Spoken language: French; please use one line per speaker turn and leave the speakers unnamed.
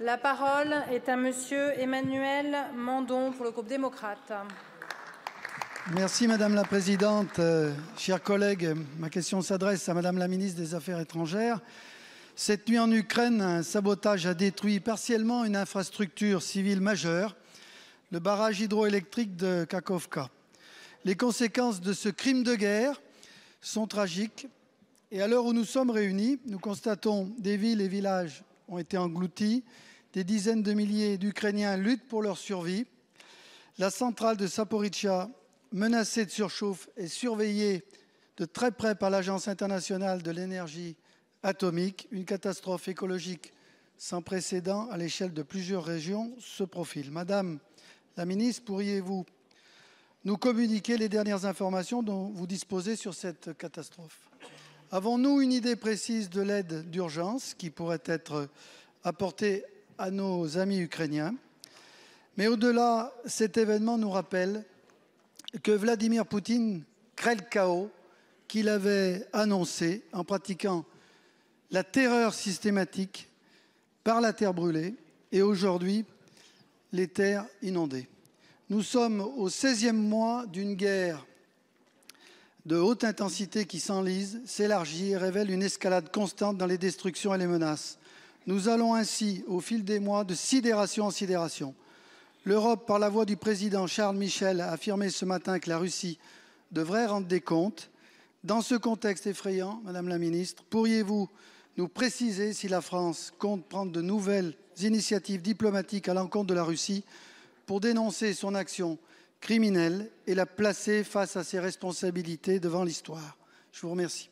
La parole est à Monsieur Emmanuel Mandon pour le groupe démocrate. Merci Madame la Présidente. Euh, chers collègues, ma question s'adresse à Madame la Ministre des Affaires étrangères. Cette nuit en Ukraine, un sabotage a détruit partiellement une infrastructure civile majeure, le barrage hydroélectrique de Kakovka. Les conséquences de ce crime de guerre sont tragiques et à l'heure où nous sommes réunis, nous constatons des villes et villages ont été engloutis. Des dizaines de milliers d'Ukrainiens luttent pour leur survie. La centrale de Saporizhia, menacée de surchauffe, est surveillée de très près par l'Agence internationale de l'énergie atomique. Une catastrophe écologique sans précédent à l'échelle de plusieurs régions se profile. Madame la ministre, pourriez-vous nous communiquer les dernières informations dont vous disposez sur cette catastrophe Avons-nous une idée précise de l'aide d'urgence qui pourrait être apportée à nos amis ukrainiens Mais au-delà, cet événement nous rappelle que Vladimir Poutine crée le chaos qu'il avait annoncé en pratiquant la terreur systématique par la terre brûlée et aujourd'hui les terres inondées. Nous sommes au 16e mois d'une guerre de haute intensité qui s'enlise, s'élargit et révèle une escalade constante dans les destructions et les menaces. Nous allons ainsi, au fil des mois, de sidération en sidération. L'Europe, par la voix du président Charles Michel, a affirmé ce matin que la Russie devrait rendre des comptes. Dans ce contexte effrayant, Madame la Ministre, pourriez-vous nous préciser si la France compte prendre de nouvelles initiatives diplomatiques à l'encontre de la Russie pour dénoncer son action criminelle et la placer face à ses responsabilités devant l'histoire. Je vous remercie.